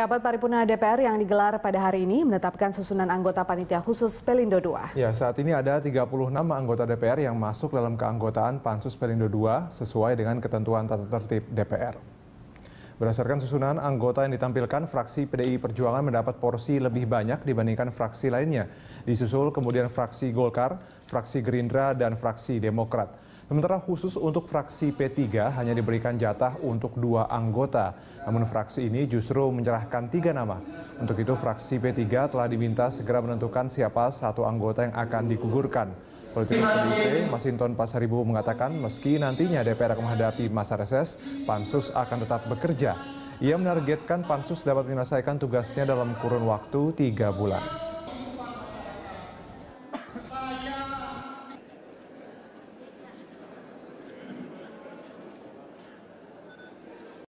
Rapat paripurna DPR yang digelar pada hari ini menetapkan susunan anggota panitia khusus Pelindo II. Ya, saat ini ada 36 anggota DPR yang masuk dalam keanggotaan pansus Pelindo II sesuai dengan ketentuan tata tertib DPR. Berdasarkan susunan anggota yang ditampilkan, fraksi PDI Perjuangan mendapat porsi lebih banyak dibandingkan fraksi lainnya. Disusul kemudian fraksi Golkar, fraksi Gerindra, dan fraksi Demokrat. Sementara khusus untuk fraksi P3 hanya diberikan jatah untuk dua anggota, namun fraksi ini justru menyerahkan tiga nama. Untuk itu fraksi P3 telah diminta segera menentukan siapa satu anggota yang akan digugurkan. Politikus PDIP Masinton Pasaribu mengatakan meski nantinya DPR akan menghadapi masa reses, Pansus akan tetap bekerja. Ia menargetkan Pansus dapat menyelesaikan tugasnya dalam kurun waktu tiga bulan.